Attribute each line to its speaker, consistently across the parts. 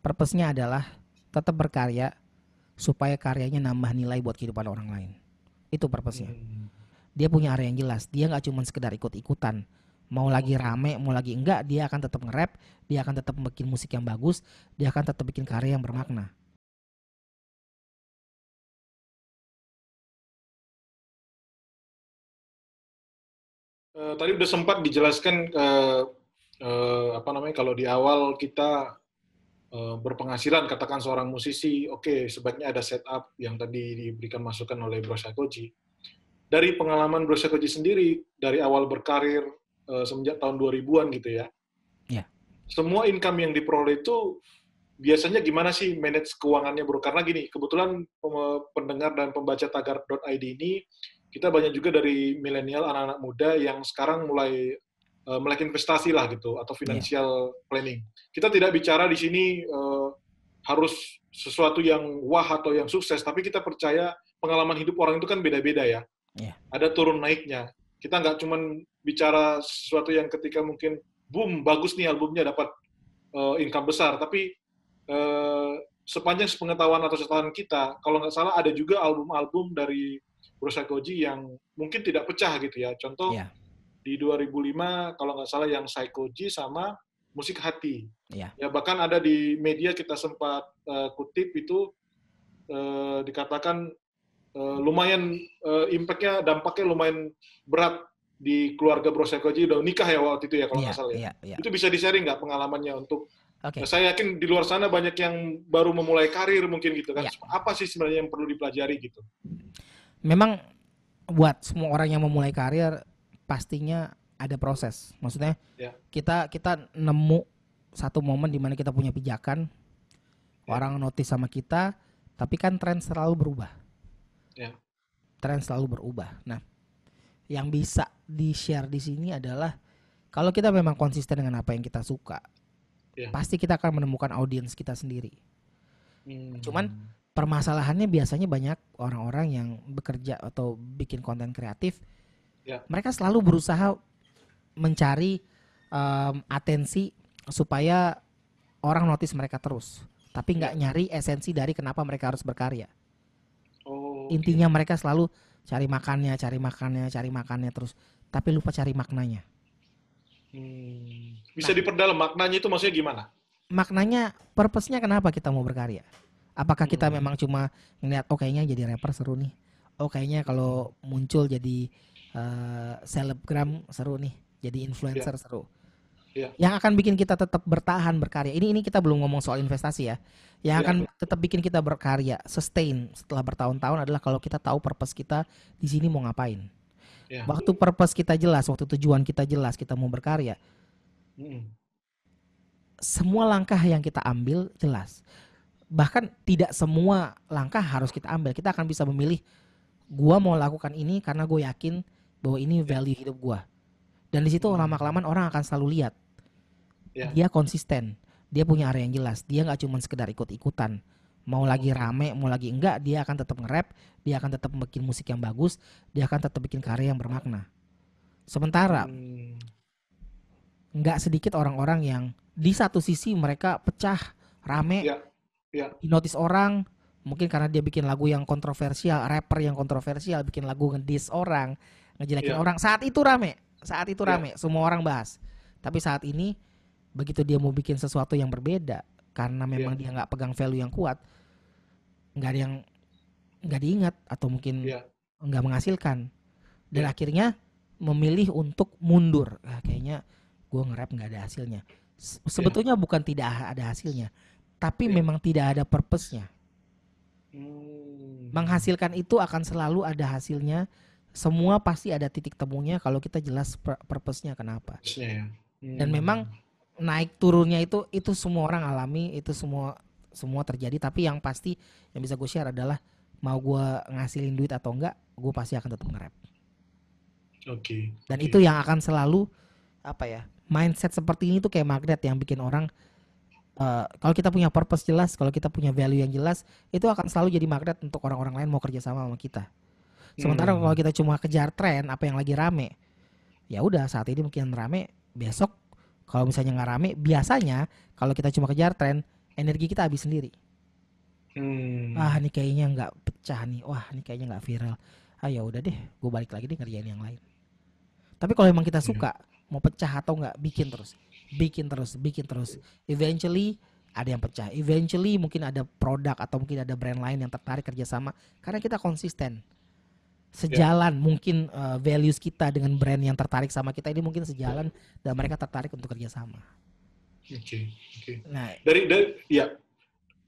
Speaker 1: purpose-nya adalah tetap berkarya supaya karyanya nambah nilai buat kehidupan orang lain. Itu purpose-nya. Dia punya area yang jelas. Dia nggak cuma sekedar ikut-ikutan. Mau lagi rame, mau lagi enggak, dia akan tetap nge-rap, dia akan tetap bikin musik yang bagus,
Speaker 2: dia akan tetap bikin karya yang bermakna. Uh, tadi udah sempat dijelaskan uh, uh, apa namanya kalau di awal kita Eh, berpenghasilan, katakan seorang musisi, oke okay, sebaiknya ada setup yang tadi diberikan masukan oleh Bro Sakoji. Dari pengalaman Bro Sakoji sendiri, dari awal berkarir eh, semenjak tahun 2000-an gitu ya, yeah. semua income yang diperoleh itu biasanya gimana sih manage keuangannya Bro? Karena gini, kebetulan pendengar dan pembaca tagar.id ini, kita banyak juga dari milenial anak-anak muda yang sekarang mulai uh, eh, melek investasi lah gitu atau iya. financial yeah. planning. Kita tidak bicara di sini uh, harus sesuatu yang wah atau yang sukses, tapi kita percaya pengalaman hidup orang itu kan beda-beda ya. Yeah. Ada turun naiknya. Kita nggak cuma bicara sesuatu yang ketika mungkin boom bagus nih albumnya dapat uh, income besar, tapi uh, sepanjang sepengetahuan atau setahun kita, kalau nggak salah ada juga album-album dari Bruce Goji yang mungkin tidak pecah gitu ya. Contoh yeah di 2005 kalau nggak salah yang Psychoji sama musik hati. Ya. ya bahkan ada di media kita sempat uh, kutip itu uh, dikatakan uh, lumayan uh, impactnya dampaknya lumayan berat di keluarga Bro Psychoji udah nikah ya waktu itu ya kalau nggak ya, salah ya. ya. Itu bisa di sharing nggak pengalamannya untuk Okay. Ya, saya yakin di luar sana banyak yang baru memulai karir mungkin gitu kan. Ya. Apa sih sebenarnya yang perlu dipelajari gitu?
Speaker 1: Memang buat semua orang yang memulai karir pastinya ada proses. Maksudnya yeah. kita kita nemu satu momen di mana kita punya pijakan, yeah. orang notice sama kita, tapi kan tren selalu berubah. Yeah. Tren selalu berubah. Nah, yang bisa di share di sini adalah kalau kita memang konsisten dengan apa yang kita suka, yeah. pasti kita akan menemukan audiens kita sendiri. Hmm. Cuman permasalahannya biasanya banyak orang-orang yang bekerja atau bikin konten kreatif Ya. Mereka selalu berusaha mencari um, atensi supaya orang notice mereka terus, tapi nggak ya. nyari esensi dari kenapa mereka harus berkarya. Oh, okay. Intinya iya. mereka selalu cari makannya, cari makannya, cari makannya terus, tapi lupa cari maknanya.
Speaker 2: Hmm. Bisa nah, diperdalam maknanya itu maksudnya gimana?
Speaker 1: Maknanya, purpose-nya kenapa kita mau berkarya? Apakah kita hmm. memang cuma ngeliat, oh kayaknya jadi rapper seru nih, oh kayaknya kalau muncul jadi uh, selebgram seru nih, jadi influencer yeah. seru. Yeah. Yang akan bikin kita tetap bertahan berkarya. Ini ini kita belum ngomong soal investasi ya. Yang yeah. akan iya. tetap bikin kita berkarya, sustain setelah bertahun-tahun adalah kalau kita tahu purpose kita di sini mau ngapain. Yeah. Waktu purpose kita jelas, waktu tujuan kita jelas, kita mau berkarya. Mm. Semua langkah yang kita ambil jelas. Bahkan tidak semua langkah harus kita ambil. Kita akan bisa memilih gua mau lakukan ini karena gue yakin bahwa ini ya. value hidup gue dan di situ hmm. lama kelamaan orang akan selalu lihat yeah. dia konsisten dia punya area yang jelas dia nggak cuma sekedar ikut ikutan mau lagi hmm. rame mau lagi enggak dia akan tetap nge-rap dia akan tetap bikin musik yang bagus dia akan tetap bikin karya yang bermakna sementara hmm. nggak hmm. sedikit orang-orang yang di satu sisi mereka pecah rame yeah. Yeah. notice orang mungkin karena dia bikin lagu yang kontroversial rapper yang kontroversial bikin lagu ngedis orang ngejelekin yeah. orang. Saat itu rame, saat itu iya. rame, yeah. semua orang bahas. Tapi saat ini begitu dia mau bikin sesuatu yang berbeda karena memang yeah. dia nggak pegang value yang kuat, nggak ada yang nggak diingat atau mungkin yeah. menghasilkan. Dan yeah. akhirnya memilih untuk mundur. Nah, kayaknya gue ngerap nggak ada hasilnya. Iya. Sebetulnya yeah. bukan tidak ada hasilnya, tapi yeah. memang tidak ada purpose-nya. Hmm. Menghasilkan itu akan selalu ada hasilnya semua pasti ada titik temunya kalau kita jelas purpose-nya kenapa.
Speaker 2: Ya. Hmm, Dan memang
Speaker 1: naik turunnya itu itu semua orang alami, itu semua semua terjadi tapi yang pasti yang bisa gue share adalah mau gue ngasilin duit atau enggak, gue pasti akan tetap ngerap.
Speaker 2: Oke. Okay. Dan okay. itu yang akan
Speaker 1: selalu apa ya? Mindset seperti ini tuh kayak magnet yang bikin orang Uh, kalau kita punya purpose jelas, kalau kita punya value yang jelas, itu akan selalu jadi magnet untuk orang-orang lain mau kerja sama sama kita. Sementara hmm. kalau kita cuma kejar tren apa yang lagi rame, ya udah saat ini mungkin rame, besok kalau misalnya nggak rame, biasanya kalau kita cuma kejar tren, energi kita habis sendiri. Hmm. Ah ini kayaknya nggak pecah nih, wah ini kayaknya nggak viral. Ah ya udah deh, gue balik lagi deh ngerjain yang lain. Tapi kalau emang kita iya. suka, hmm. mau pecah atau nggak, bikin terus, bikin terus, bikin terus. Eventually ada yang pecah. Eventually mungkin ada produk atau mungkin ada brand lain yang tertarik kerjasama karena kita konsisten sejalan yeah. mungkin uh, values kita dengan brand yang tertarik sama kita ini mungkin sejalan dan mereka tertarik untuk kerjasama.
Speaker 2: Oke, okay, oke. Okay. Nah, dari dari ya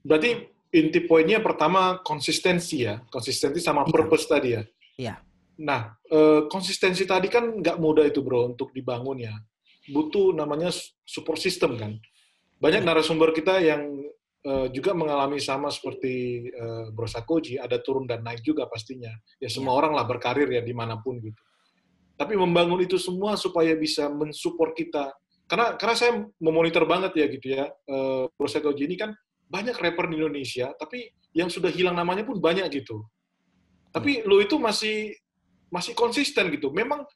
Speaker 2: berarti inti poinnya pertama konsistensi ya, konsistensi sama iya. purpose tadi ya. Iya. Nah, uh, konsistensi tadi kan nggak mudah itu bro untuk dibangun ya, butuh namanya support system kan. Banyak iya. narasumber kita yang Eh, juga mengalami sama seperti uh, Koji ada turun dan naik juga pastinya. Ya semua ya. orang lah berkarir ya dimanapun gitu. Tapi membangun itu semua supaya bisa mensupport kita. Karena karena saya memonitor banget ya gitu ya, uh, Koji ini kan banyak rapper di Indonesia, tapi yang sudah hilang namanya pun banyak gitu. Tapi ya. lo itu masih masih konsisten gitu. Memang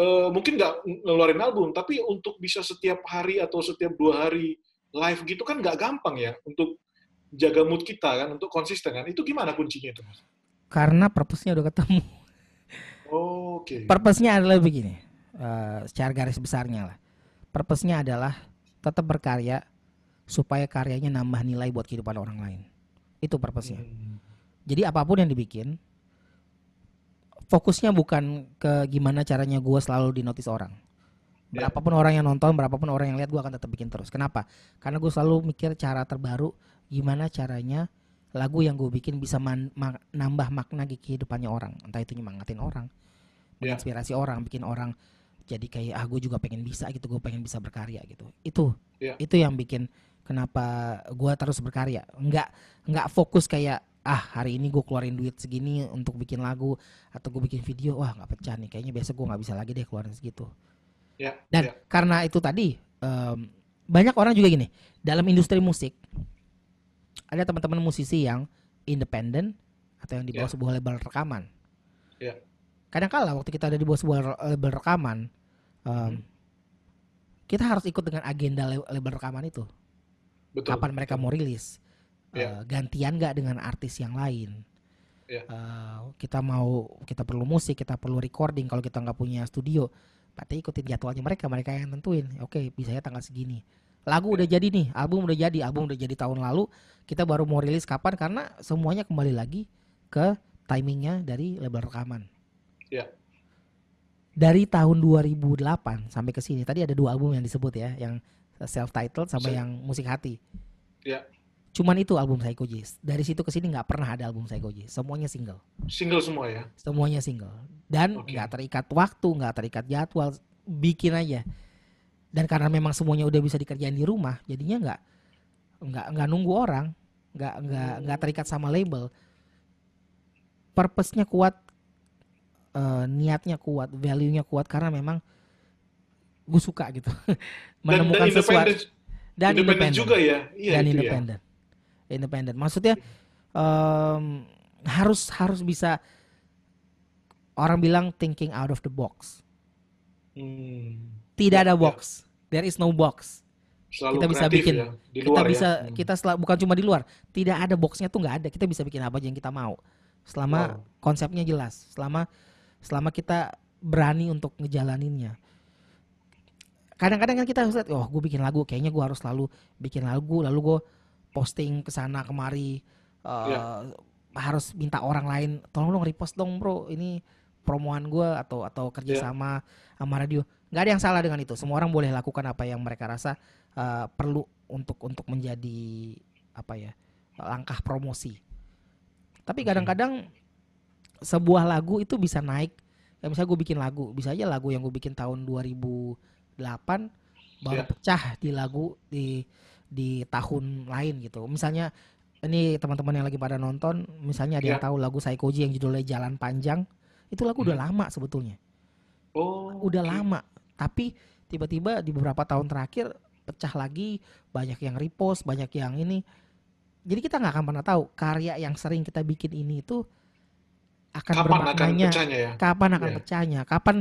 Speaker 2: uh, mungkin nggak ngeluarin album, tapi untuk bisa setiap hari atau setiap dua hari live gitu kan nggak gampang ya untuk jaga mood kita kan, untuk konsisten kan. Itu gimana kuncinya itu, Mas?
Speaker 1: Karena purpose-nya udah ketemu.
Speaker 2: Oke. Okay. Purpose-nya
Speaker 1: adalah begini. Uh, secara garis besarnya lah. Purpose-nya adalah tetap berkarya supaya karyanya nambah nilai buat kehidupan orang lain. Itu purpose-nya. Hmm. Jadi apapun yang dibikin fokusnya bukan ke gimana caranya gue selalu dinotis orang Iya. Berapapun orang yang nonton, berapapun orang yang lihat, gue akan tetap bikin terus. Kenapa? Karena gue selalu mikir cara terbaru, gimana caranya lagu yang gue bikin bisa man, nambah makna di kehidupannya orang. Entah itu nyemangatin orang, yeah. menginspirasi orang, bikin orang jadi kayak ah gue juga pengen bisa gitu, gue pengen bisa berkarya gitu. Itu, yeah. itu yang bikin kenapa gue terus berkarya. Enggak, enggak fokus kayak ah hari ini gue keluarin duit segini untuk bikin lagu atau gue bikin video wah nggak pecah nih kayaknya biasa gue nggak bisa lagi deh keluarin segitu Ya, Dan yeah. karena itu tadi um, banyak orang juga gini dalam industri musik ada teman-teman musisi yang independen atau yang di bawah yeah. sebuah label rekaman. Yeah. Kadang-kala waktu kita ada di bawah sebuah label rekaman, um, mm. kita harus ikut dengan agenda label rekaman itu. Betul. Kapan mereka mau rilis? Yeah. Uh, ya. gantian nggak dengan artis yang lain?
Speaker 2: Yeah. Ya. Uh,
Speaker 1: kita mau kita perlu musik, kita perlu recording. Kalau kita nggak punya studio, berarti ikutin jadwalnya mereka mereka yang tentuin. oke okay, bisa ya tanggal segini lagu udah jadi nih album udah jadi album udah jadi tahun lalu kita baru mau rilis kapan karena semuanya kembali lagi ke timingnya dari label rekaman ya dari tahun 2008 sampai ke sini tadi ada dua album yang disebut ya yang self titled sama yang musik hati Iya. Cuman itu album Psycho Dari situ ke sini nggak pernah ada album Psycho Semuanya single.
Speaker 2: Single semua ya?
Speaker 1: Semuanya single. Dan nggak okay. terikat waktu, nggak terikat jadwal, bikin aja. Dan karena memang semuanya udah bisa dikerjain di rumah, jadinya nggak nggak nggak nunggu orang, nggak nggak nggak terikat sama label. Purpose-nya kuat, uh, niatnya kuat, value-nya kuat karena memang gue suka gitu. Menemukan dan, dan sesuatu dan independen juga ya. Iya, dan independen. Ya independen. Maksudnya um, harus harus bisa orang bilang thinking out of the box.
Speaker 2: Hmm.
Speaker 1: Tidak ada ya, ya. box. Ya. There is no box. Selalu kita bisa bikin. Ya, di luar kita ya. bisa Hmm. kita sel, bukan cuma di luar. Tidak ada boxnya tuh nggak ada. Kita bisa bikin apa aja yang kita mau. Selama wow. konsepnya jelas. Selama selama kita berani untuk ngejalaninnya. Kadang-kadang kan kita harus lihat, oh gue bikin lagu, kayaknya gue harus selalu bikin lagu, lalu gue posting ke sana kemari uh, eh, yeah. harus minta orang lain tolong dong repost dong bro ini promoan gue atau atau iya. kerjasama yeah. sama radio nggak ada yang salah dengan itu semua orang boleh lakukan apa yang mereka rasa uh, perlu untuk untuk menjadi apa ya langkah promosi tapi kadang-kadang sebuah lagu itu bisa naik ya misalnya gue bikin lagu bisa aja lagu yang gue bikin tahun 2008 baru yeah. pecah di lagu di di tahun lain gitu. Misalnya ini teman-teman yang lagi pada nonton, misalnya ada yeah. yang iya. tahu lagu Saikoji yang judulnya Jalan Panjang, itu lagu hmm. udah lama sebetulnya. Oh. Udah okay. lama, tapi tiba-tiba di beberapa tahun terakhir pecah lagi, banyak yang repost, banyak yang ini. Jadi kita nggak akan pernah tahu karya yang sering kita bikin ini itu akan kapan bermaknanya, akan ya? kapan akan yeah. pecahnya, kapan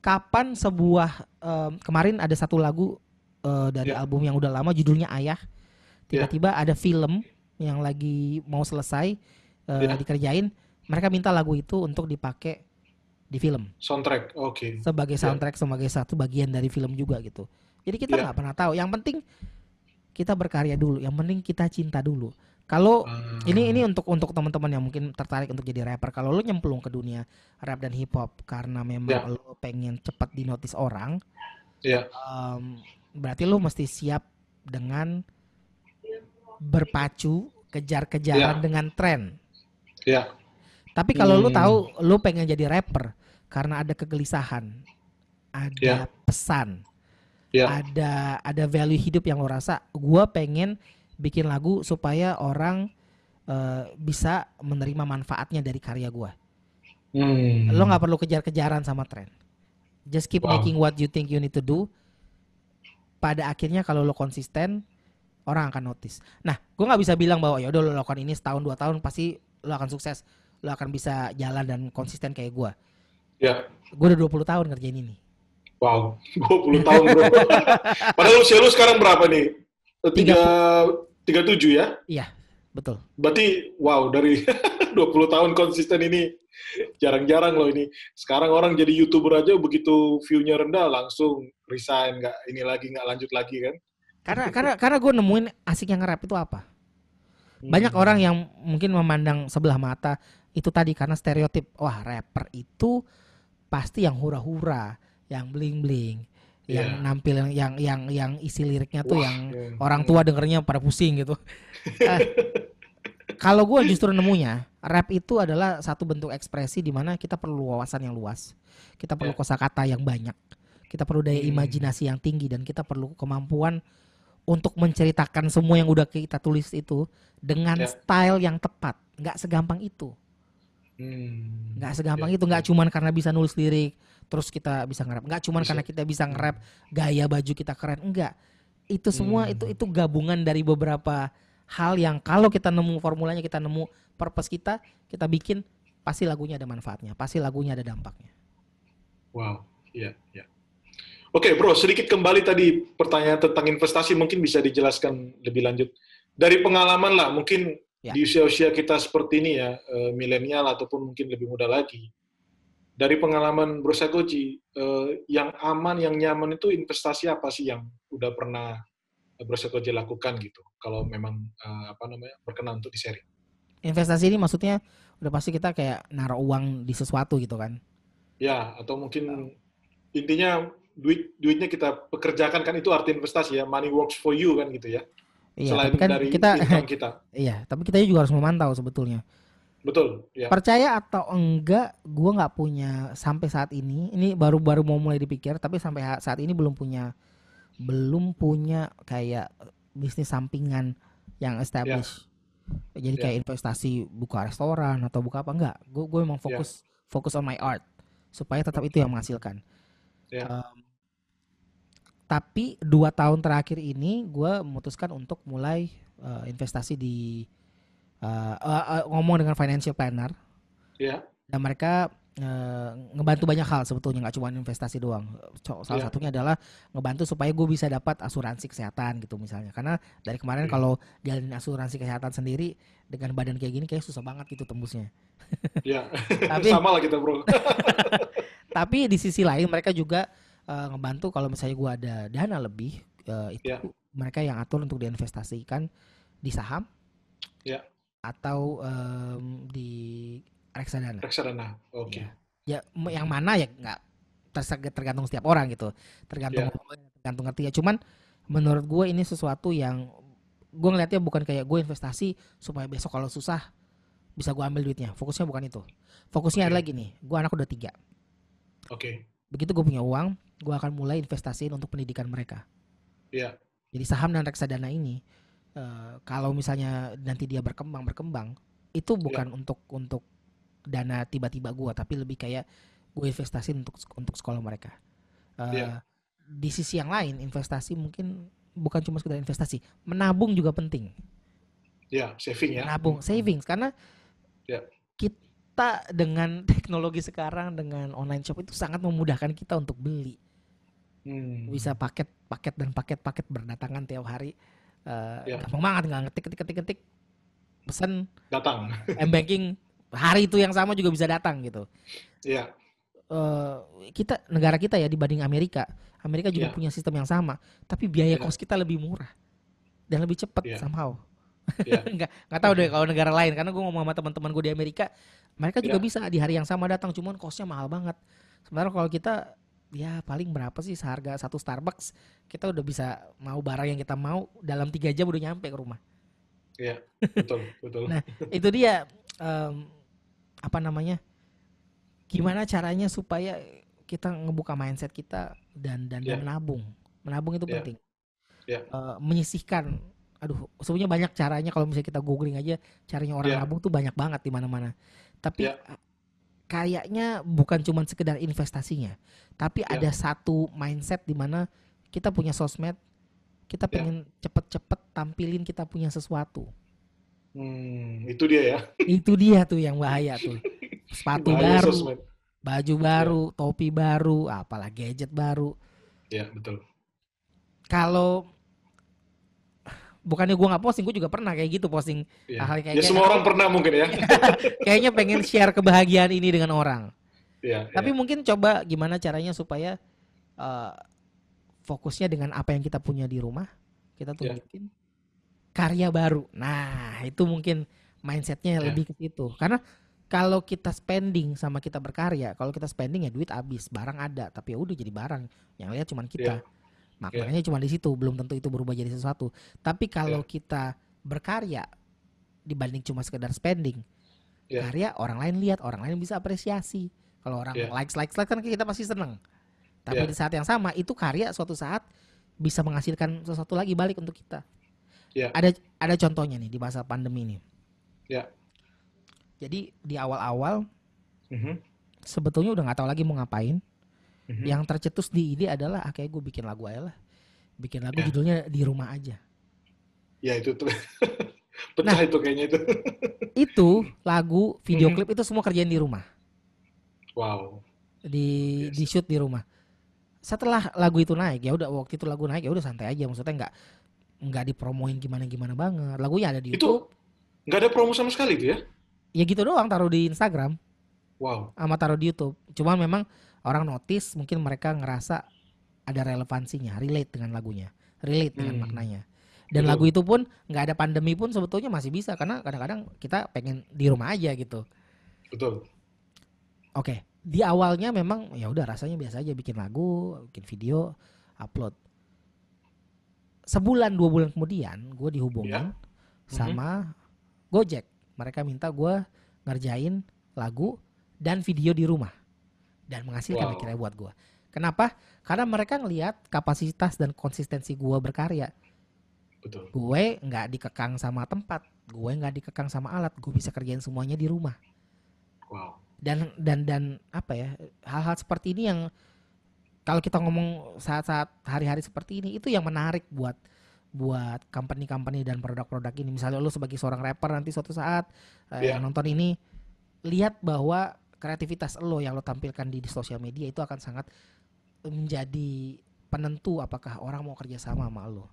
Speaker 1: kapan sebuah um, kemarin ada satu lagu uh, dari yeah. album yang udah lama judulnya Ayah. Ya. Tiba-tiba yeah. ada film yang lagi mau selesai uh, eh, yeah. dikerjain, mereka minta lagu itu untuk dipakai di film.
Speaker 2: Soundtrack, oke. Okay. Sebagai ya. soundtrack
Speaker 1: yeah. sebagai satu bagian dari film juga gitu. Jadi kita ya. nggak yeah. pernah tahu. Yang penting kita berkarya dulu. Yang penting kita cinta dulu. Kalau hmm. ini ini untuk untuk teman-teman yang mungkin tertarik untuk jadi rapper, kalau lo nyemplung ke dunia rap dan hip hop karena memang yeah. lu pengen cepat dinotis orang, yeah. um, berarti lu mesti siap dengan berpacu kejar-kejaran ya. dengan tren.
Speaker 2: Iya. Tapi kalau hmm. lu tahu
Speaker 1: lu pengen jadi rapper karena ada kegelisahan, ada ya. pesan, ya. ada ada value hidup yang lu rasa, gua pengen bikin lagu supaya orang uh, bisa menerima manfaatnya dari karya gua.
Speaker 2: Hmm. Lo nggak
Speaker 1: perlu kejar-kejaran sama tren. Just keep wow. making what you think you need to do pada akhirnya kalau lo konsisten orang akan notice. Nah, gue nggak bisa bilang bahwa ya udah lo lakukan ini setahun dua tahun pasti lo akan sukses, lo akan bisa jalan dan konsisten kayak gue. Ya. Gue udah 20 tahun ngerjain ini.
Speaker 2: Wow, 20 tahun bro. Padahal usia lu sekarang berapa nih? Eh, tiga, tiga tujuh ya? Iya, betul. Berarti wow dari 20 tahun konsisten ini Jarang-jarang loh ini. Sekarang orang jadi youtuber aja begitu viewnya rendah langsung resign nggak ini lagi nggak lanjut lagi kan? Karena karena
Speaker 1: karena gue nemuin asik yang rap itu apa? Banyak hmm. orang yang mungkin memandang sebelah mata itu tadi karena stereotip wah rapper itu pasti yang hura-hura, yang bling-bling yang iya. nampil yang yang yang yang isi liriknya tuh Wah, yang yeah. orang tua dengernya pada pusing gitu. Eh, kalau gue justru nemunya rap itu adalah satu bentuk ekspresi di mana kita perlu wawasan yang luas, kita perlu ya. kosakata yang banyak, kita perlu daya hmm. imajinasi yang tinggi dan kita perlu kemampuan untuk menceritakan semua yang udah kita tulis itu dengan yeah. style yang tepat. Nggak segampang itu. Hmm. segampang yeah. itu. Nggak cuman karena bisa nulis lirik, terus kita bisa ngerap, Nggak cuman bisa. karena kita bisa ngerap hmm. gaya baju kita keren. Enggak. Itu semua hmm. itu itu gabungan dari beberapa hal yang kalau kita nemu formulanya, kita nemu purpose kita, kita bikin pasti lagunya ada manfaatnya, pasti lagunya ada dampaknya.
Speaker 2: Wow, iya, yeah, iya. Yeah. Oke, okay, Bro, sedikit kembali tadi pertanyaan tentang investasi mungkin bisa dijelaskan lebih lanjut. Dari pengalaman lah, mungkin ya. di usia-usia kita seperti ini ya, eh, milenial ataupun mungkin lebih muda lagi. Dari pengalaman Bro Sagoji, eh, yang aman, yang nyaman itu investasi apa sih yang udah pernah Browser Project lakukan gitu kalau memang uh, apa namanya berkenan untuk di share.
Speaker 1: Investasi ini maksudnya udah pasti kita kayak naruh uang di sesuatu gitu kan?
Speaker 2: Ya, atau mungkin uh. intinya duit duitnya kita pekerjakan kan itu arti investasi ya, money works for you kan gitu ya.
Speaker 1: Iya, Selain tapi kan dari kita, kita. Iya, tapi kita juga harus memantau sebetulnya.
Speaker 2: Betul. Ya. Percaya
Speaker 1: atau enggak, gue nggak punya sampai saat ini. Ini baru-baru mau mulai dipikir, tapi sampai saat ini belum punya belum punya kayak bisnis sampingan yang established. Yeah. Jadi yeah. kayak ya. investasi buka restoran atau buka apa enggak? Gue gue emang ya. fokus yeah. fokus on my art supaya tetap okay. itu yang menghasilkan. Yeah. Ya. Um, tapi dua tahun terakhir ini gue memutuskan untuk mulai uh, investasi di uh, uh, uh, ngomong dengan financial planner. Yeah. Dan mereka Eh, ngebantu banyak hal sebetulnya nggak cuma investasi doang. Salah yeah. satunya adalah ngebantu supaya gue bisa dapat asuransi kesehatan gitu misalnya. Karena dari kemarin yeah. kalau jalanin asuransi kesehatan sendiri dengan badan kayak gini kayak susah banget gitu tembusnya.
Speaker 2: Yeah. tapi sama lah kita, Bro.
Speaker 1: tapi di sisi lain mereka juga uh, ngebantu kalau misalnya gue ada dana lebih uh, itu yeah. mereka yang atur untuk diinvestasikan di saham. ya Yeah. Atau um, di reksadana. Reksadana.
Speaker 2: Oke. Okay. Iya. Ya. ya, yang mana ya nggak
Speaker 1: tergantung setiap orang gitu. Tergantung yeah. tergantung ngerti ya. Cuman menurut gue ini sesuatu yang gue ngeliatnya bukan kayak gue investasi supaya besok kalau susah bisa gue ambil duitnya. Fokusnya bukan itu. Fokusnya okay. adalah gini, gue anak udah tiga. Oke. Okay. Begitu gue punya uang, gue akan mulai investasiin untuk pendidikan mereka. Iya. Yeah. Jadi saham dan reksadana ini, uh, kalau misalnya nanti dia berkembang berkembang, itu iya. bukan yeah. untuk untuk dana tiba-tiba gue tapi lebih kayak gue investasi untuk untuk sekolah mereka uh, eh, yeah. di sisi yang lain investasi mungkin bukan cuma sekedar investasi menabung juga penting
Speaker 2: ya yeah, saving ya menabung
Speaker 1: savings karena yeah. kita dengan teknologi sekarang dengan online shop itu sangat memudahkan kita untuk beli hmm. bisa paket paket dan paket paket berdatangan tiap hari uh, eh, yeah. gampang banget nggak ngetik ketik ketik ketik pesan
Speaker 2: datang m banking
Speaker 1: hari itu yang sama juga bisa datang gitu. Iya. Yeah. Uh, kita negara kita ya dibanding Amerika, Amerika juga yeah. punya sistem yang sama, tapi biaya yeah. kos kita lebih murah dan lebih cepat yeah. somehow. Yeah. nggak nggak tahu deh kalau negara lain karena gue ngomong sama teman-teman gue di Amerika, mereka juga yeah. bisa di hari yang sama datang, cuman kosnya mahal banget. Sebenarnya kalau kita ya paling berapa sih seharga satu Starbucks kita udah bisa mau barang yang kita mau dalam tiga jam udah nyampe ke rumah.
Speaker 2: Iya, betul, betul. nah, itu
Speaker 1: dia um, apa namanya gimana caranya supaya kita ngebuka mindset kita dan dan yeah. menabung menabung itu yeah. penting yeah. Iya. Uh, menyisihkan aduh sebenarnya banyak caranya kalau misalnya kita googling aja caranya orang yeah. nabung tuh banyak banget di mana-mana tapi yeah. kayaknya bukan cuma sekedar investasinya tapi yeah. ada satu mindset di mana kita punya sosmed kita iya. pengen cepet-cepet tampilin kita punya sesuatu
Speaker 2: Hmm, itu dia ya.
Speaker 1: Itu dia tuh yang bahaya tuh. Sepatu bahaya baru, sosmed. baju iya. baru, ya. topi baru, apalah gadget baru. Ya betul. Kalau bukannya gue nggak posting, gue juga pernah kayak gitu posting ya. hal kayak. Ya semua gitu. orang
Speaker 2: pernah mungkin ya.
Speaker 1: kayaknya pengen share kebahagiaan ini dengan orang. Ya, Tapi ya. mungkin coba gimana caranya supaya uh, fokusnya dengan apa yang kita punya di rumah kita tuh Ya karya baru. Nah, itu mungkin mindsetnya yeah. lebih ke situ. Karena kalau kita spending sama kita berkarya, kalau kita spending ya duit habis, barang ada, tapi ya udah jadi barang. Yang lihat cuman kita. Yeah. Maknanya yeah. cuma di situ, belum tentu itu berubah jadi sesuatu. Tapi kalau yeah. kita berkarya dibanding cuma sekedar spending, yeah. karya orang lain lihat, orang lain bisa apresiasi. Kalau orang yeah. likes, likes, likes kan kita pasti seneng. Tapi yeah. di saat yang sama itu karya suatu saat bisa menghasilkan sesuatu lagi balik untuk kita. Yeah. Ada ada contohnya nih di masa pandemi ini. Yeah. Jadi di awal-awal mm-hmm. sebetulnya udah nggak tahu lagi mau ngapain. Mm-hmm. Yang tercetus di ini adalah ah, akhirnya gue bikin lagu aja lah. Bikin lagu yeah. judulnya di rumah aja. Ya itu
Speaker 2: tuh. Pecah nah, itu kayaknya itu.
Speaker 1: itu lagu, video mm-hmm. klip itu semua kerjain di rumah. Wow. Di yes. di shoot di rumah setelah lagu itu naik ya udah waktu itu lagu naik ya udah santai aja maksudnya nggak nggak dipromoin gimana gimana banget lagunya ada di itu YouTube
Speaker 2: nggak ada promo sama sekali itu ya
Speaker 1: ya gitu doang taruh di Instagram wow sama taruh di YouTube cuman memang orang notice mungkin mereka ngerasa ada relevansinya relate dengan lagunya relate dengan hmm. maknanya dan Betul. lagu itu pun nggak ada pandemi pun sebetulnya masih bisa karena kadang-kadang kita pengen di rumah aja gitu. Betul. Oke, di awalnya memang ya udah rasanya biasa aja bikin lagu, bikin video, upload sebulan dua bulan kemudian gue dihubungin yeah. Mhm. sama mm-hmm. Gojek. Mereka minta gue ngerjain lagu dan video di rumah dan menghasilkan wow. akhirnya buat gue. Kenapa? Karena mereka ngelihat kapasitas dan konsistensi gue berkarya. Gue nggak dikekang sama tempat, gue nggak dikekang sama alat, gue bisa kerjain semuanya di rumah. Wow. Dan dan dan apa ya hal-hal seperti ini yang kalau kita ngomong saat-saat hari-hari seperti ini itu yang menarik buat buat company-company dan produk-produk ini. Misalnya lo sebagai seorang rapper nanti suatu saat yeah. Iya. yang nonton ini lihat bahwa kreativitas lo yang lo tampilkan di, di sosial media itu akan sangat menjadi penentu apakah orang mau kerja sama sama lo.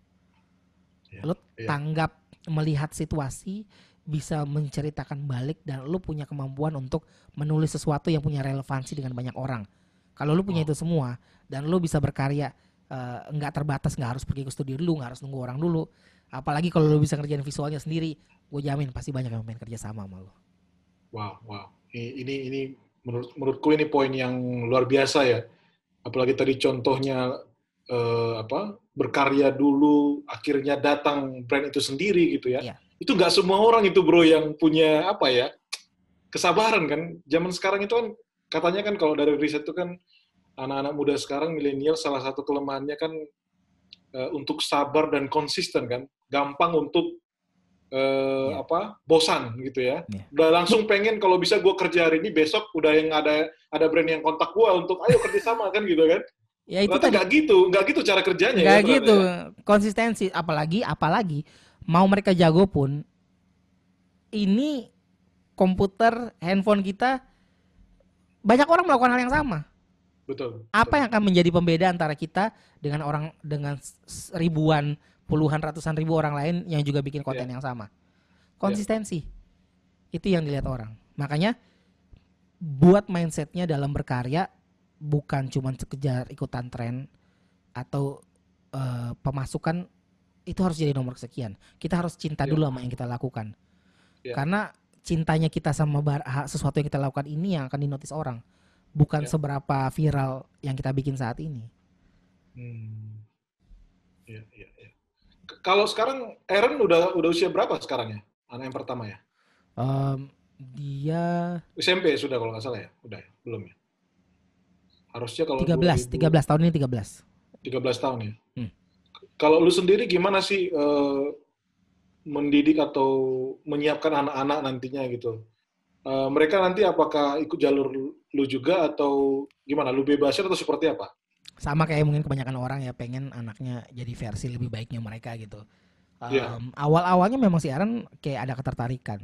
Speaker 1: Yeah. Lo iya. tanggap yeah. melihat situasi bisa menceritakan balik dan lo punya kemampuan untuk menulis sesuatu yang punya relevansi dengan banyak orang kalau lu punya itu semua dan lu bisa berkarya eh, nggak uh, terbatas, nggak harus pergi ke studio dulu, nggak harus nunggu orang dulu. Apalagi kalau lu bisa ngerjain visualnya sendiri, gue jamin pasti banyak yang main kerja sama sama lu.
Speaker 2: Wow, wow. Ini ini menurut menurutku ini poin yang luar biasa ya. Apalagi tadi contohnya uh, apa berkarya dulu, akhirnya datang brand itu sendiri gitu ya. Yeah. Itu nggak semua orang itu bro yang punya apa ya kesabaran kan. Zaman sekarang itu kan katanya kan kalau dari riset itu kan anak-anak muda sekarang milenial salah satu kelemahannya kan uh, untuk sabar dan konsisten kan, gampang untuk uh, eh, yeah. apa bosan gitu ya. Yeah. Udah langsung pengen kalau bisa gue kerja hari ini besok udah yang ada ada brand yang kontak gue untuk ayo kerja sama kan gitu kan. Ya itu tadi. Gak gitu, nggak gitu cara kerjanya. Gak ya, gitu, ya.
Speaker 1: konsistensi. Apalagi, apalagi mau mereka jago pun, ini komputer, handphone kita banyak orang melakukan hal yang sama. Betul. Apa yang akan menjadi pembeda antara kita dengan orang dengan ribuan, puluhan, ratusan ribu orang lain yang juga bikin konten yeah. yang sama? Konsistensi. Yeah. Itu yang dilihat orang. Makanya buat mindsetnya dalam berkarya bukan cuma sekejar ikutan tren atau uh, pemasukan itu harus jadi nomor sekian. Kita harus cinta yeah. dulu sama yang kita lakukan. Yeah. Karena cintanya kita sama sesuatu yang kita lakukan ini yang akan dinotis orang bukan yeah. seberapa viral yang kita bikin saat ini.
Speaker 2: Hmm. Yeah, yeah, yeah. Kalau sekarang Aaron udah udah usia berapa sekarang ya? Anak yang pertama ya?
Speaker 1: Um, dia
Speaker 2: SMP sudah kalau nggak salah ya? Udah ya? Belum ya? Harusnya kalau 13, 2000... 13
Speaker 1: tahun ini 13.
Speaker 2: 13 tahun ya. Hmm. Kalau lu sendiri gimana sih uh, mendidik atau menyiapkan anak-anak nantinya gitu? uh, mereka nanti apakah ikut jalur lu juga atau gimana? Lu bebasin atau seperti apa?
Speaker 1: Sama kayak mungkin kebanyakan orang ya pengen anaknya jadi versi lebih baiknya mereka gitu. Um, iya. yeah. Awal-awalnya memang siaran kayak ada ketertarikan.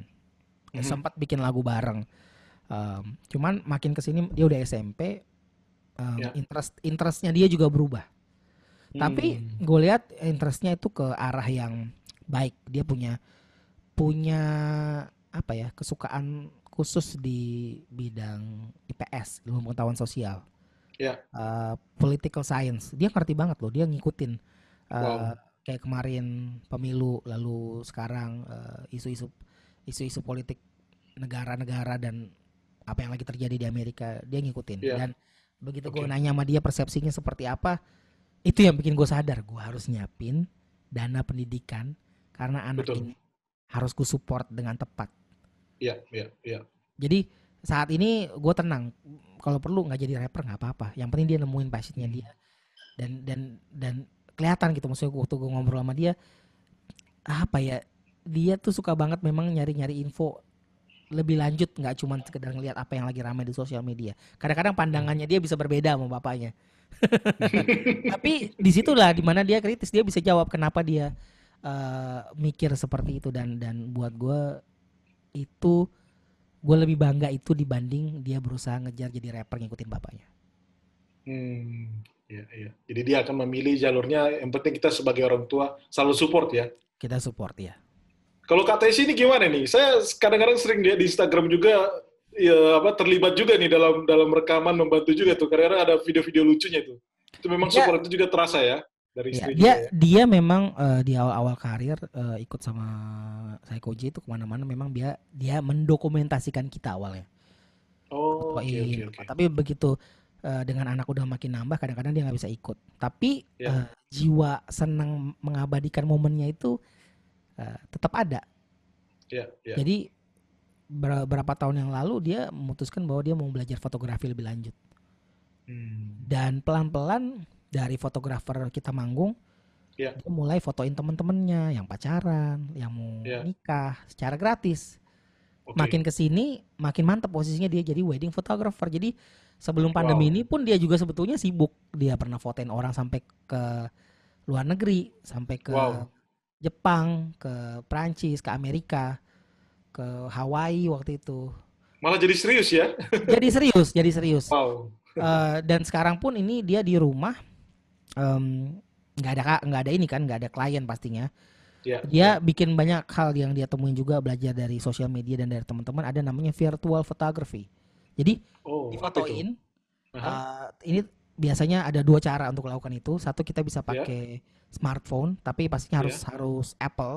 Speaker 1: Ya, mm -hmm. Sempat bikin lagu bareng. Um, cuman makin kesini dia udah SMP, um, yeah. interest interestnya dia juga berubah. Tapi hmm. gue lihat interestnya itu ke arah yang baik. Dia punya punya apa ya kesukaan khusus di bidang IPS ilmu pengetahuan sosial yeah. Ya. uh, political science dia ngerti banget loh dia ngikutin uh, wow. kayak kemarin pemilu lalu sekarang eh, isu-isu uh, isu-isu politik negara-negara dan apa yang lagi terjadi di Amerika dia ngikutin yeah. dan begitu okay. gue nanya sama dia persepsinya seperti apa itu yang bikin gue sadar gue harus nyiapin dana pendidikan karena anak Betul. ini harus gue support dengan tepat
Speaker 2: Iya, iya, iya.
Speaker 1: Jadi saat ini gue tenang. Kalau perlu nggak jadi rapper nggak apa-apa. Yang penting dia nemuin passionnya hmm. dia. Dan dan dan kelihatan gitu maksudnya waktu gue ngobrol sama dia apa ya dia tuh suka banget memang nyari-nyari info lebih lanjut nggak cuma sekedar ngelihat apa yang lagi ramai di sosial media. Kadang-kadang pandangannya dia bisa berbeda sama bapaknya. Tapi disitulah dimana dia kritis dia bisa jawab kenapa dia uh, mikir seperti itu dan dan buat gue itu gue lebih bangga itu dibanding dia berusaha ngejar jadi rapper ngikutin bapaknya.
Speaker 2: Hmm, ya, ya. Jadi dia akan memilih jalurnya. Yang penting kita sebagai orang tua selalu support ya.
Speaker 1: Kita support ya.
Speaker 2: Kalau kata ini gimana nih? Saya kadang-kadang sering dia di Instagram juga ya apa terlibat juga nih dalam dalam rekaman membantu juga tuh. Karena ada video-video lucunya itu. Itu memang ya. support ya. itu juga terasa ya dari ya, dia ya.
Speaker 1: dia memang uh, di awal-awal karir uh, ikut sama Psycho J itu kemana-mana memang dia dia mendokumentasikan kita awalnya
Speaker 2: oh okay, okay, okay.
Speaker 1: tapi begitu eh, dengan anak udah makin nambah kadang-kadang dia nggak bisa ikut tapi yeah. Ya. uh, jiwa senang mengabadikan momennya itu uh, tetap ada
Speaker 2: yeah, yeah. jadi
Speaker 1: beberapa tahun yang lalu dia memutuskan bahwa dia mau belajar fotografi lebih lanjut hmm. dan pelan-pelan dari fotografer kita manggung yeah. dia mulai fotoin temen-temennya yang pacaran yang mau yeah. nikah secara gratis okay. makin kesini makin mantep posisinya dia jadi wedding photographer jadi sebelum pandemi wow. ini pun dia juga sebetulnya sibuk dia pernah fotoin orang sampai ke luar negeri sampai ke wow. Jepang ke Prancis ke Amerika ke Hawaii waktu itu
Speaker 2: malah jadi serius ya
Speaker 1: jadi serius jadi serius wow. uh, dan sekarang pun ini dia di rumah nggak um, ada nggak ada ini kan nggak ada klien pastinya yeah. dia bikin banyak hal yang dia temuin juga belajar dari sosial media dan dari teman-teman ada namanya virtual photography jadi
Speaker 2: oh, difotoin
Speaker 1: uh, -huh. uh, ini biasanya ada dua cara untuk melakukan itu satu kita bisa iya. pakai yeah. smartphone tapi pastinya iya. harus yeah. harus Apple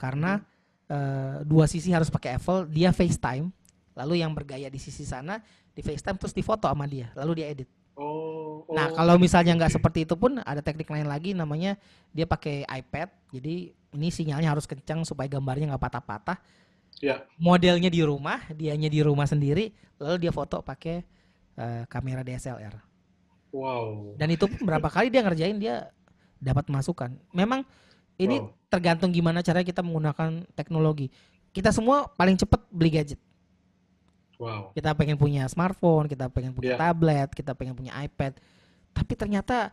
Speaker 1: karena uh, dua sisi harus pakai Apple dia FaceTime lalu yang bergaya di sisi sana di FaceTime terus difoto sama dia lalu dia edit Oh. Nah oh, kalau gitu. misalnya nggak seperti itu pun ada teknik lain lagi namanya dia pakai iPad. Jadi ini sinyalnya harus kencang supaya gambarnya nggak patah-patah. Yeah. Modelnya di rumah, dianya di rumah sendiri, lalu dia foto pakai uh, kamera DSLR.
Speaker 2: Wow.
Speaker 1: Dan itu pun berapa kali dia ngerjain dia dapat masukan. Memang ini wow. tergantung gimana cara kita menggunakan teknologi. Kita semua paling cepat beli gadget. Wow. Kita pengen punya smartphone, kita pengen punya yeah. tablet, kita pengen punya iPad. Tapi ternyata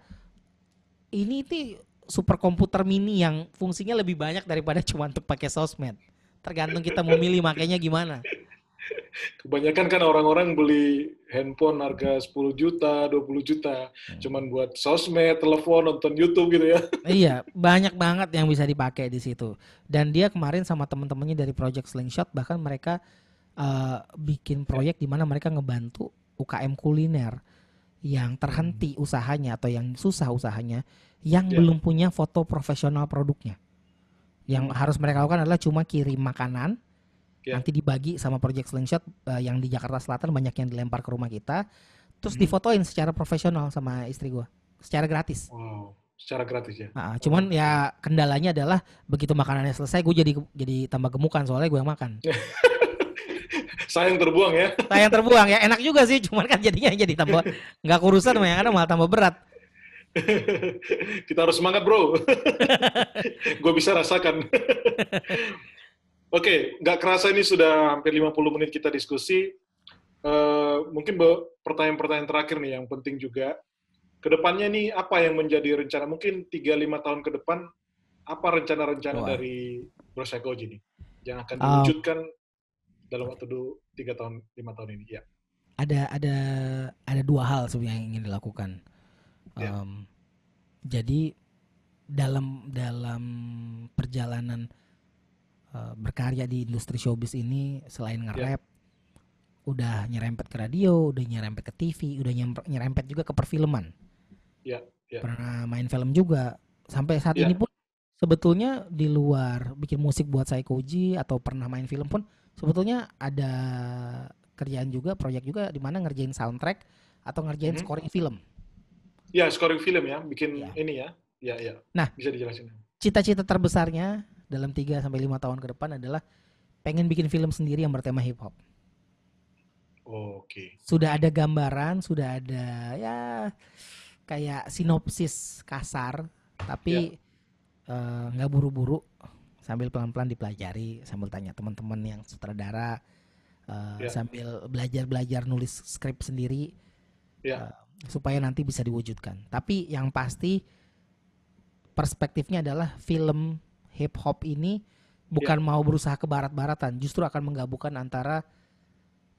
Speaker 1: ini itu super komputer mini yang fungsinya lebih banyak daripada cuma untuk pakai sosmed. Tergantung kita mau milih makanya gimana.
Speaker 2: Kebanyakan kan orang-orang beli handphone harga 10 juta, 20 juta, hmm. cuman buat sosmed, telepon, nonton YouTube gitu ya. Iya,
Speaker 1: banyak banget yang bisa dipakai di situ. Dan dia kemarin sama teman-temannya dari Project Slingshot bahkan mereka uh, bikin iya. proyek di mana mereka ngebantu UKM kuliner yang terhenti hmm. usahanya atau yang susah usahanya yang yeah. belum punya foto profesional produknya. Yang hmm. harus mereka lakukan adalah cuma kirim makanan yeah. nanti dibagi sama Project Slingshot uh, yang di Jakarta Selatan banyak yang dilempar ke rumah kita terus hmm. difotoin secara profesional sama istri gua secara gratis.
Speaker 2: Wow secara gratis ya. Nah,
Speaker 1: cuman ya kendalanya adalah begitu makanannya selesai gue jadi jadi tambah gemukan soalnya gue yang makan.
Speaker 2: sayang terbuang ya.
Speaker 1: Sayang terbuang ya. Enak juga sih, cuman kan jadinya jadi tambah nggak kurusan yang ada malah tambah berat.
Speaker 2: Kita harus semangat, Bro. Gue bisa rasakan. Oke, okay, nggak kerasa ini sudah hampir 50 menit kita diskusi. Uh, mungkin pertanyaan-pertanyaan terakhir nih yang penting juga. Kedepannya nih apa yang menjadi rencana? Mungkin 3-5 tahun ke depan, apa rencana-rencana dari Bro Saikoji nih? Yang akan ah. diwujudkan uh dalam waktu tuh tiga tahun lima tahun ini ya
Speaker 1: ada ada ada dua hal sebenarnya yang ingin dilakukan yeah. Iya. um, jadi dalam dalam perjalanan uh, berkarya di industri showbiz ini selain iya. nge udah nyerempet ke radio udah nyerempet ke TV udah nyerempet juga ke perfilman yeah, yeah. pernah main film juga sampai saat yeah. ini pun sebetulnya di luar bikin musik buat saya koji atau pernah main film pun sebetulnya ada kerjaan juga proyek juga di mana ngerjain soundtrack atau ngerjain hmm. scoring film.
Speaker 2: Ya, scoring film ya, bikin ya. ini ya. Ya, ya. Nah, bisa dijelasin.
Speaker 1: Cita-cita terbesarnya dalam 3 sampai lima tahun ke depan adalah pengen bikin film sendiri yang bertema hip hop.
Speaker 2: Oke.
Speaker 1: Sudah ada gambaran, sudah ada ya kayak sinopsis kasar, tapi ya. Eh, nggak ya. uh, buru-buru sambil pelan-pelan dipelajari sambil tanya teman-teman yang sutradara uh, eh, yeah. sambil belajar-belajar nulis skrip sendiri yeah. Ya. uh, supaya nanti bisa diwujudkan tapi yang pasti perspektifnya adalah film hip hop ini bukan yeah. mau berusaha ke barat-baratan justru akan menggabungkan antara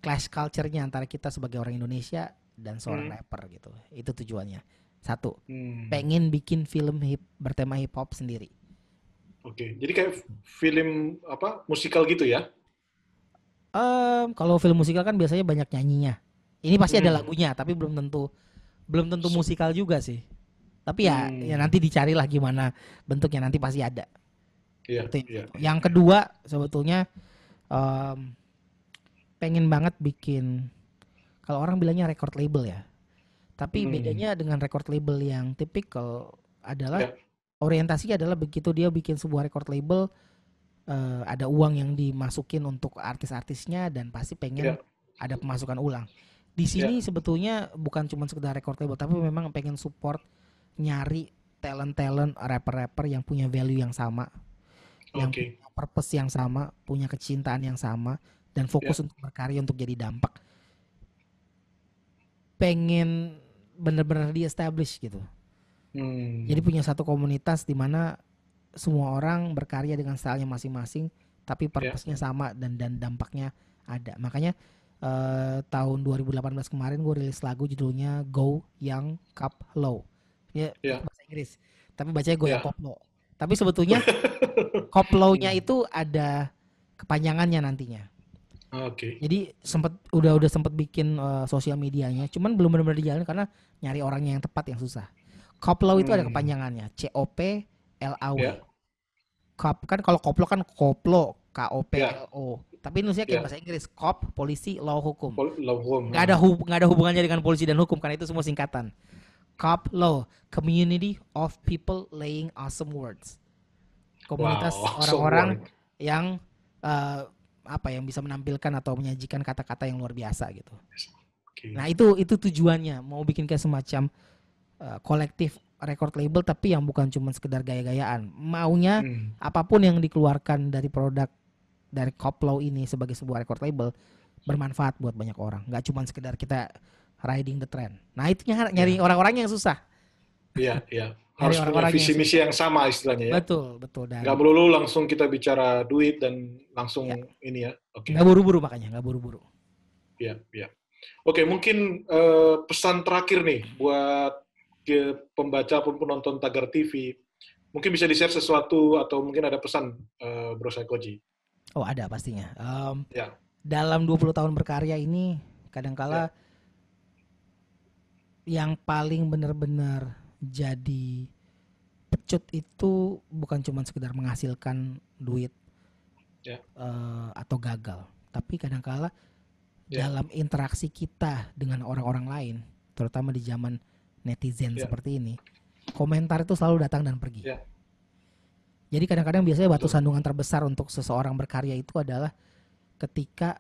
Speaker 1: clash culture-nya antara kita sebagai orang Indonesia dan seorang hmm. rapper gitu itu tujuannya satu hmm. pengen bikin film hip bertema hip hop sendiri
Speaker 2: Oke, jadi kayak film apa musikal gitu ya?
Speaker 1: Um, kalau film musikal kan biasanya banyak nyanyinya.
Speaker 2: Ini pasti hmm. ada lagunya,
Speaker 1: tapi belum tentu belum tentu musikal juga sih. Tapi ya hmm. ya nanti dicarilah gimana bentuknya nanti pasti ada. Iya. Yeah, yeah. Iya. Yang kedua sebetulnya um, pengen banget bikin kalau orang bilangnya record label ya. Tapi hmm. bedanya dengan record label yang tipikal adalah yeah orientasi adalah begitu dia bikin sebuah record label uh, ada uang yang dimasukin untuk artis-artisnya dan pasti pengen yeah. ada pemasukan ulang. Di ya. sini yeah. sebetulnya bukan cuma sekedar record label tapi memang pengen support nyari talent-talent rapper-rapper yang punya value yang sama. Okay. Yang punya purpose yang sama, punya kecintaan yang sama dan fokus yeah. untuk berkarya untuk jadi dampak pengen bener-bener di establish gitu
Speaker 2: Hmm. Jadi
Speaker 1: punya satu komunitas di mana semua orang berkarya dengan stylenya masing-masing, tapi ya. purpose-nya yeah. sama dan dan dampaknya ada. Makanya uh, tahun 2018 kemarin gue rilis lagu judulnya Go Young Cup Low. Ya, yeah. bahasa Inggris. Tapi bacanya Go yeah. Cup Low. Tapi sebetulnya Cup low nya itu ada kepanjangannya nantinya. Oke. Okay. Jadi sempat udah udah sempat bikin uh, sosial medianya, cuman belum benar-benar dijalin karena nyari orangnya yang tepat yang susah. Koplo itu ada hmm. kepanjangannya, C O COP W Yeah. Kop kan kalau koplo kan koplo, K O P ya. L O. Yeah. Tapi nulisnya kayak yeah. bahasa Inggris, cop polisi, law hukum. Pol law hukum. Gak ada hub gak ada hubungannya dengan polisi dan hukum karena itu semua singkatan. Cop law, community of people laying awesome words. Komunitas orang-orang wow. yang uh, apa yang bisa menampilkan atau menyajikan kata-kata yang luar biasa gitu. Okay. Nah, itu itu tujuannya mau bikin kayak semacam uh, kolektif record label tapi yang bukan cuma sekedar gaya-gayaan. Maunya hmm. apapun yang dikeluarkan dari produk dari Koplo ini sebagai sebuah record label bermanfaat buat banyak orang. nggak cuma sekedar kita riding the trend. Nah itu nyari yeah. orang-orang yang susah.
Speaker 2: Iya, yeah, iya. Yeah. Harus punya orang -orang visi misi yang, sama istilahnya ya. Betul, betul. Dan... Gak melulu langsung kita bicara duit dan langsung ya. ini ya. Oke. Okay. Gak buru-buru makanya, gak buru-buru. Iya, ya iya. Oke, okay, mungkin uh, pesan terakhir nih buat pembaca pun penonton tagar TV, mungkin bisa di-share sesuatu atau mungkin ada pesan uh, Bro Saikoji. Oh, ada pastinya. Um, ya.
Speaker 1: Dalam 20 tahun berkarya ini kadangkala ya. yang paling benar-benar jadi pecut itu bukan cuma sekedar menghasilkan duit
Speaker 2: ya. uh,
Speaker 1: atau gagal, tapi kadangkala ya. dalam interaksi kita dengan orang-orang lain, terutama di zaman netizen yeah. seperti ini, komentar itu selalu datang dan pergi. Yeah. Jadi kadang-kadang biasanya batu sandungan terbesar untuk seseorang berkarya itu adalah ketika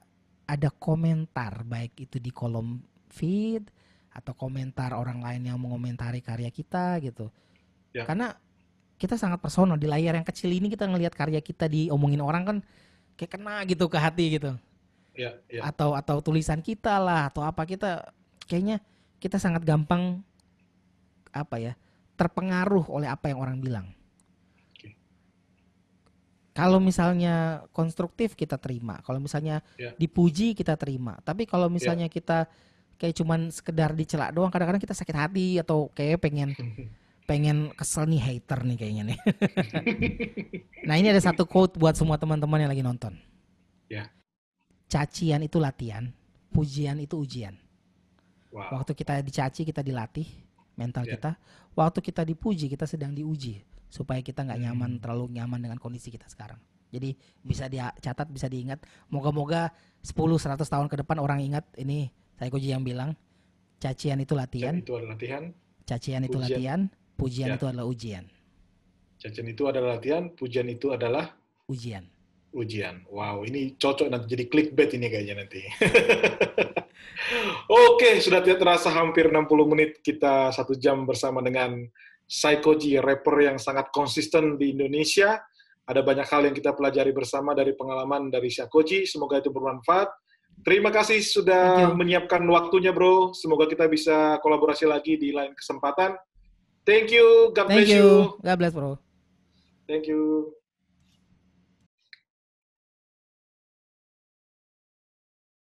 Speaker 1: ada komentar baik itu di kolom feed atau komentar orang lain yang mengomentari karya kita gitu. Yeah. Karena kita sangat personal di layar yang kecil ini kita ngelihat karya kita diomongin orang kan kayak kena gitu ke hati gitu. Ya, ya. Atau atau tulisan kita lah atau apa kita kayaknya kita sangat gampang apa ya terpengaruh oleh apa yang orang bilang. Kalau misalnya konstruktif kita terima, kalau misalnya yeah. dipuji kita terima. Tapi kalau misalnya yeah. kita kayak cuman sekedar dicela doang, kadang-kadang kita sakit hati atau kayak pengen pengen kesel nih hater nih kayaknya nih. nah ini ada satu quote buat semua teman-teman yang lagi nonton. Yeah. Cacian itu latihan, pujian itu ujian. Wow. Waktu kita dicaci kita dilatih, mental yeah. kita waktu kita dipuji kita sedang diuji supaya kita nggak nyaman hmm. terlalu nyaman dengan kondisi kita sekarang jadi bisa dicatat bisa diingat moga-moga 10 100 tahun ke depan orang ingat ini saya Koji yang bilang cacian itu latihan cacian
Speaker 2: itu adalah latihan
Speaker 1: cacian itu pujian. latihan pujian ya. itu adalah ujian
Speaker 2: cacian itu adalah latihan pujian itu adalah ujian ujian wow ini cocok nanti jadi clickbait ini kayaknya nanti Oke, sudah tidak terasa hampir 60 menit kita satu jam bersama dengan Psychoji, rapper yang sangat konsisten di Indonesia. Ada banyak hal yang kita pelajari bersama dari pengalaman dari Psychoji. Semoga itu bermanfaat. Terima kasih sudah menyiapkan waktunya, bro. Semoga kita bisa kolaborasi lagi di lain kesempatan. Thank you. God Thank bless you. you. God bless, bro. Thank you.